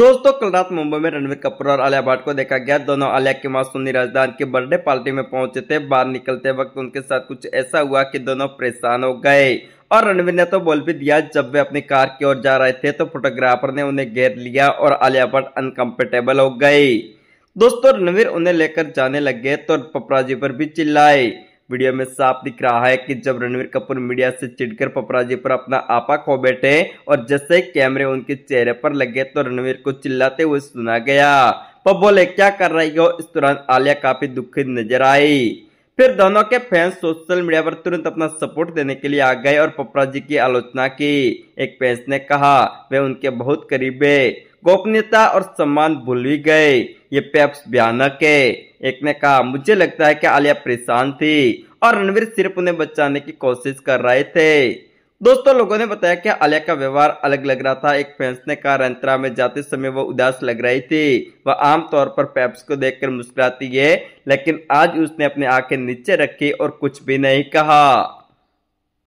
दोस्तों कल रात मुंबई में रणवीर कपूर और आलिया भट्ट को देखा गया दोनों आलिया की मां सुनी राजदान की बर्थडे पार्टी में पहुंचे थे बाहर निकलते वक्त उनके साथ कुछ ऐसा हुआ कि दोनों परेशान हो गए और रणवीर ने तो बोल भी दिया जब वे अपनी कार की ओर जा रहे थे तो फोटोग्राफर ने उन्हें घेर लिया और आलिया भट्ट अनकम्फर्टेबल हो गयी दोस्तों रणवीर उन्हें लेकर जाने लग गए तो पपराजी पर भी चिल्लाए वीडियो में साफ दिख रहा है कि जब रणवीर कपूर मीडिया से चिढ़कर पपराजी पर अपना आपा खो बैठे और जैसे कैमरे उनके चेहरे पर लगे तो रणवीर को चिल्लाते हुए सुना गया पब बोले क्या कर रही हो इस दौरान आलिया काफी दुखी नजर आई फिर दोनों के फैंस सोशल मीडिया पर तुरंत अपना सपोर्ट देने के लिए आ गए और पपरा जी की आलोचना की एक फैंस ने कहा वे उनके बहुत करीब है गोपनीयता और सम्मान भूल भी गए ये पेप्स भयानक है एक ने कहा मुझे लगता है कि आलिया परेशान थी और रणवीर सिर्फ उन्हें बचाने की कोशिश कर रहे थे दोस्तों लोगों ने बताया कि आलिया का व्यवहार अलग लग रहा था एक फैंस ने कहा रंतरा में जाते समय वो उदास लग रही थी वह आमतौर पर पैप्स को देखकर मुस्कुराती है लेकिन आज उसने अपने आंखें नीचे रखी और कुछ भी नहीं कहा